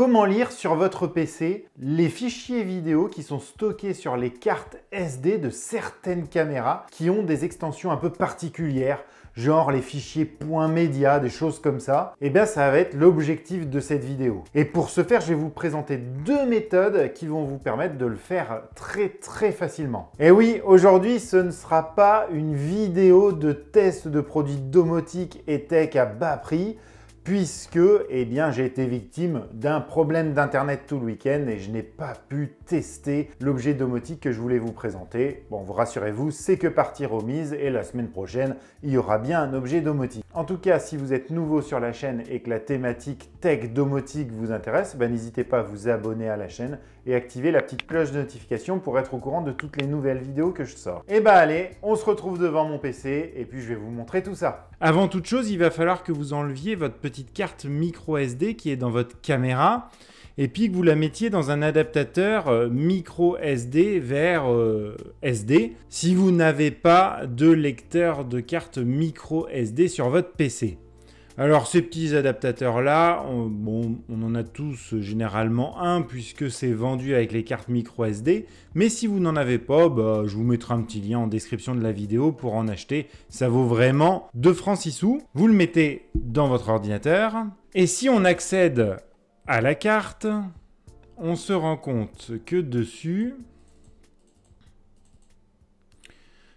comment lire sur votre PC les fichiers vidéo qui sont stockés sur les cartes SD de certaines caméras qui ont des extensions un peu particulières genre les fichiers .media, des choses comme ça, et eh bien ça va être l'objectif de cette vidéo. Et pour ce faire, je vais vous présenter deux méthodes qui vont vous permettre de le faire très très facilement. Et eh oui, aujourd'hui, ce ne sera pas une vidéo de test de produits domotiques et tech à bas prix, puisque eh bien, j'ai été victime d'un problème d'internet tout le week-end et je n'ai pas pu tester l'objet domotique que je voulais vous présenter. Bon, vous rassurez-vous, c'est que partie remise et la semaine prochaine, il y aura bien un objet domotique. En tout cas, si vous êtes nouveau sur la chaîne et que la thématique tech domotique vous intéresse, ben, n'hésitez pas à vous abonner à la chaîne et activer la petite cloche de notification pour être au courant de toutes les nouvelles vidéos que je sors. Et eh bah ben, allez, on se retrouve devant mon PC et puis je vais vous montrer tout ça. Avant toute chose, il va falloir que vous enleviez votre petite carte micro SD qui est dans votre caméra et puis que vous la mettiez dans un adaptateur euh, micro SD vers euh, SD si vous n'avez pas de lecteur de carte micro SD sur votre PC. Alors ces petits adaptateurs là, on, bon, on en a tous euh, généralement un puisque c'est vendu avec les cartes micro SD, mais si vous n'en avez pas, bah, je vous mettrai un petit lien en description de la vidéo pour en acheter, ça vaut vraiment 2 francs 6 sous. Vous le mettez dans votre ordinateur, et si on accède à la carte, on se rend compte que dessus,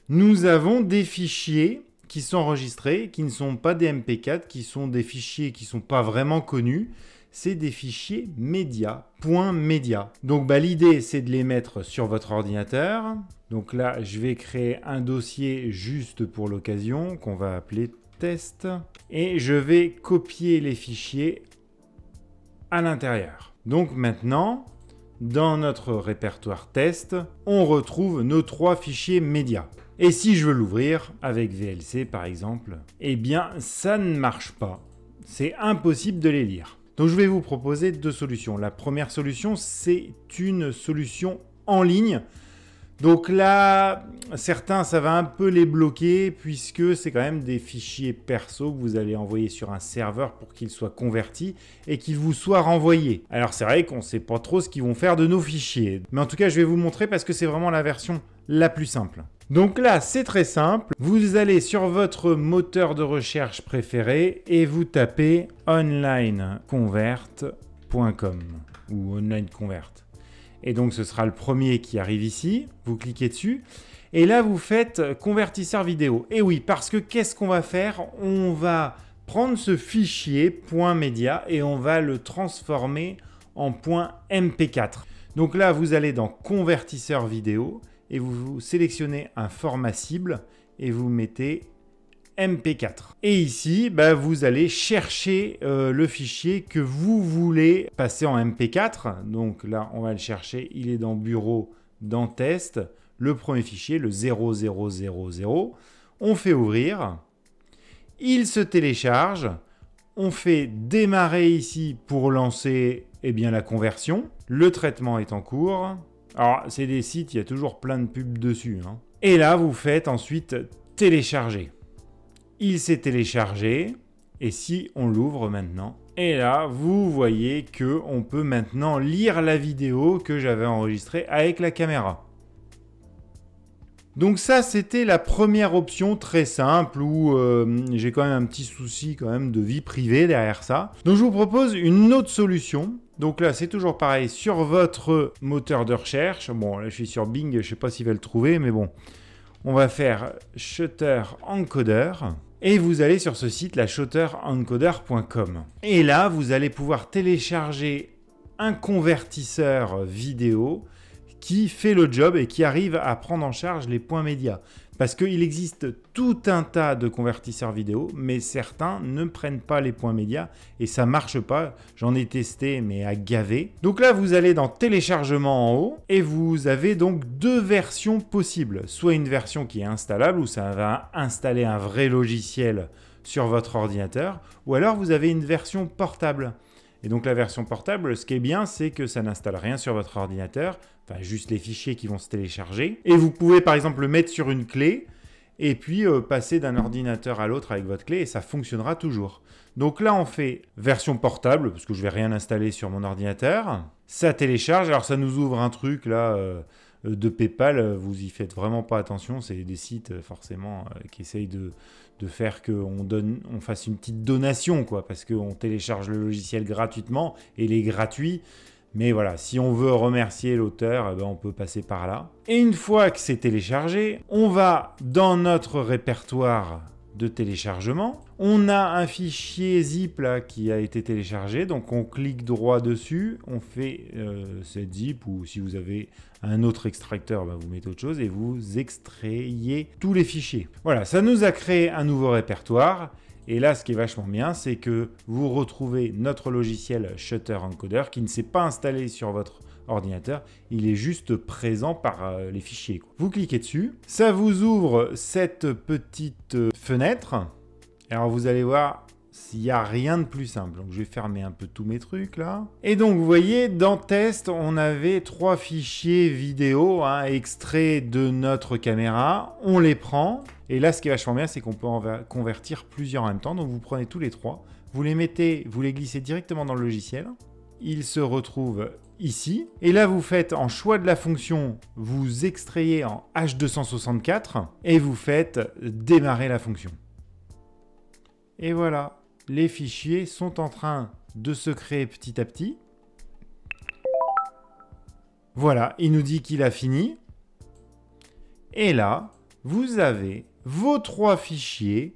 nous avons des fichiers qui sont enregistrés, qui ne sont pas des MP4, qui sont des fichiers qui ne sont pas vraiment connus. C'est des fichiers media.media Donc bah, l'idée, c'est de les mettre sur votre ordinateur. Donc là, je vais créer un dossier juste pour l'occasion qu'on va appeler test. Et je vais copier les fichiers à l'intérieur. Donc maintenant, dans notre répertoire test, on retrouve nos trois fichiers médias. Et si je veux l'ouvrir, avec VLC par exemple, eh bien ça ne marche pas. C'est impossible de les lire. Donc je vais vous proposer deux solutions. La première solution, c'est une solution en ligne donc là, certains, ça va un peu les bloquer puisque c'est quand même des fichiers perso que vous allez envoyer sur un serveur pour qu'ils soient convertis et qu'ils vous soient renvoyés. Alors c'est vrai qu'on ne sait pas trop ce qu'ils vont faire de nos fichiers. Mais en tout cas, je vais vous montrer parce que c'est vraiment la version la plus simple. Donc là, c'est très simple. Vous allez sur votre moteur de recherche préféré et vous tapez onlineconvert.com ou onlineconvert. Et donc ce sera le premier qui arrive ici. Vous cliquez dessus. Et là, vous faites convertisseur vidéo. Et oui, parce que qu'est-ce qu'on va faire On va prendre ce fichier .media et on va le transformer en .mp4. Donc là, vous allez dans convertisseur vidéo et vous, sélectionnez un format cible et vous mettez MP4. Et ici, bah, vous allez chercher euh, le fichier que vous voulez passer en MP4. Donc là, on va le chercher. Il est dans Bureau, dans Test. Le premier fichier, le 0000. On fait ouvrir. Il se télécharge. On fait démarrer ici pour lancer eh bien, la conversion. Le traitement est en cours. Alors, c'est des sites, il y a toujours plein de pubs dessus. Hein. Et là, vous faites ensuite télécharger il s'est téléchargé. Et si on l'ouvre maintenant, et là, vous voyez que on peut maintenant lire la vidéo que j'avais enregistrée avec la caméra. Donc ça, c'était la première option très simple où euh, j'ai quand même un petit souci quand même de vie privée derrière ça. Donc je vous propose une autre solution. Donc là, c'est toujours pareil sur votre moteur de recherche. Bon, là, je suis sur Bing, je sais pas s'il va le trouver, mais bon. On va faire Shutter Encoder et vous allez sur ce site la Et là, vous allez pouvoir télécharger un convertisseur vidéo qui fait le job et qui arrive à prendre en charge les points médias. Parce qu'il existe tout un tas de convertisseurs vidéo, mais certains ne prennent pas les points médias et ça marche pas. J'en ai testé, mais à gaver. Donc là, vous allez dans téléchargement en haut et vous avez donc deux versions possibles. Soit une version qui est installable où ça va installer un vrai logiciel sur votre ordinateur, ou alors vous avez une version portable. Et donc la version portable, ce qui est bien, c'est que ça n'installe rien sur votre ordinateur, enfin juste les fichiers qui vont se télécharger. Et vous pouvez par exemple le mettre sur une clé et puis euh, passer d'un ordinateur à l'autre avec votre clé et ça fonctionnera toujours. Donc là on fait version portable, parce que je vais rien installer sur mon ordinateur. Ça télécharge, alors ça nous ouvre un truc là. Euh, euh, de PayPal, euh, vous y faites vraiment pas attention. C'est des sites euh, forcément qui essayent de, faire qu'on donne, on fasse une petite donation, quoi, parce qu'on télécharge le logiciel gratuitement et il est gratuit. Mais voilà, si on veut remercier l'auteur, eh ben, on peut passer par là. Et une fois que c'est téléchargé, on va dans notre répertoire de téléchargement. On a un fichier zip là qui a été téléchargé, donc on clique droit dessus, on fait euh, cette zip ou si vous avez un autre extracteur, bah, vous mettez autre chose et vous extrayez tous les fichiers. Voilà, ça nous a créé un nouveau répertoire. Et là, ce qui est vachement bien, c'est que vous retrouvez notre logiciel Shutter Encoder qui ne s'est pas installé sur votre ordinateur, il est juste présent par euh, les fichiers. Vous cliquez dessus, ça vous ouvre cette petite euh, fenêtre. Alors vous allez voir s'il n'y a rien de plus simple. Donc je vais fermer un peu tous mes trucs là. Et donc vous voyez, dans test, on avait trois fichiers vidéo hein, extraits de notre caméra. On les prend. Et là, ce qui est vachement bien, c'est qu'on peut en convertir plusieurs en même temps. Donc vous prenez tous les trois, vous les mettez, vous les glissez directement dans le logiciel. Ils se retrouvent ici. Et là, vous faites en choix de la fonction, vous extrayez en H264 et vous faites démarrer la fonction. Et voilà, les fichiers sont en train de se créer petit à petit. Voilà, il nous dit qu'il a fini. Et là, vous avez vos trois fichiers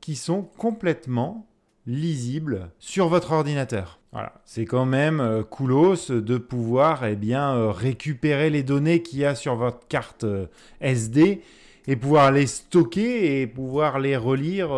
qui sont complètement lisible sur votre ordinateur. Voilà, c'est quand même euh, cool de pouvoir eh bien, euh, récupérer les données qu'il y a sur votre carte euh, SD et pouvoir les stocker et pouvoir les relire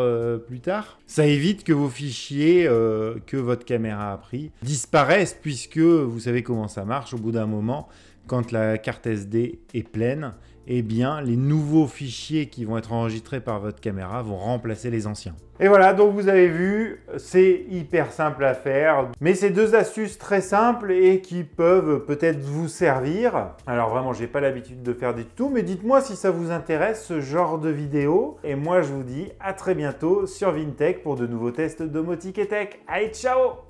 plus tard. Ça évite que vos fichiers que votre caméra a pris disparaissent puisque vous savez comment ça marche au bout d'un moment quand la carte SD est pleine, eh bien, les nouveaux fichiers qui vont être enregistrés par votre caméra vont remplacer les anciens. Et voilà, donc vous avez vu, c'est hyper simple à faire. Mais c'est deux astuces très simples et qui peuvent peut-être vous servir. Alors vraiment, je n'ai pas l'habitude de faire du tout, mais dites-moi si ça vous intéresse ce genre de vidéo. Et moi, je vous dis à très bientôt sur VinTech pour de nouveaux tests domotique et tech. Allez, ciao